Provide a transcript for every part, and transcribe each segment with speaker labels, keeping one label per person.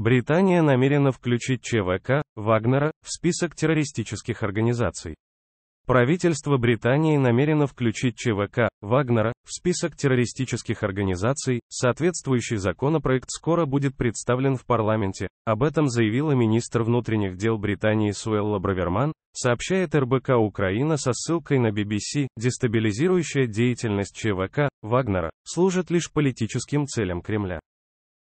Speaker 1: Британия намерена включить ЧВК, Вагнера, в список террористических организаций. Правительство Британии намерено включить ЧВК, Вагнера, в список террористических организаций, соответствующий законопроект скоро будет представлен в парламенте, об этом заявила министр внутренних дел Британии Суэлла Браверман, сообщает РБК Украина со ссылкой на BBC, дестабилизирующая деятельность ЧВК, Вагнера, служит лишь политическим целям Кремля.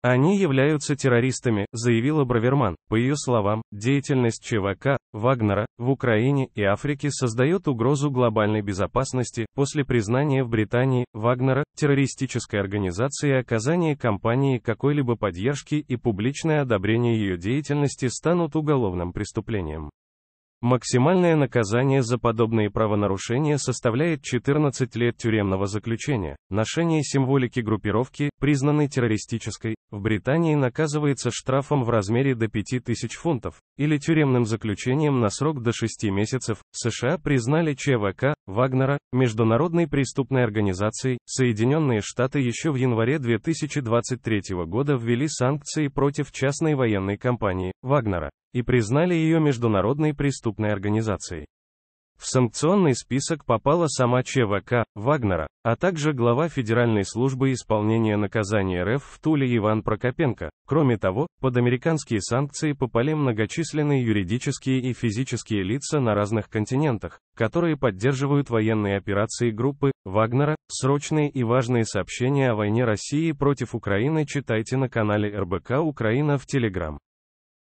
Speaker 1: Они являются террористами, заявила Браверман. По ее словам, деятельность ЧВК, Вагнера, в Украине и Африке создает угрозу глобальной безопасности после признания в Британии, Вагнера, террористической организацией оказание компании какой-либо поддержки и публичное одобрение ее деятельности станут уголовным преступлением. Максимальное наказание за подобные правонарушения составляет 14 лет тюремного заключения. Ношение символики группировки, признанной террористической, в Британии наказывается штрафом в размере до 5000 фунтов или тюремным заключением на срок до 6 месяцев. США признали ЧВК Вагнера международной преступной организацией. Соединенные Штаты еще в январе 2023 года ввели санкции против частной военной компании Вагнера и признали ее международной преступной организацией. В санкционный список попала сама ЧВК, Вагнера, а также глава Федеральной службы исполнения наказания РФ в Туле Иван Прокопенко. Кроме того, под американские санкции попали многочисленные юридические и физические лица на разных континентах, которые поддерживают военные операции группы Вагнера. Срочные и важные сообщения о войне России против Украины читайте на канале РБК Украина в Телеграм.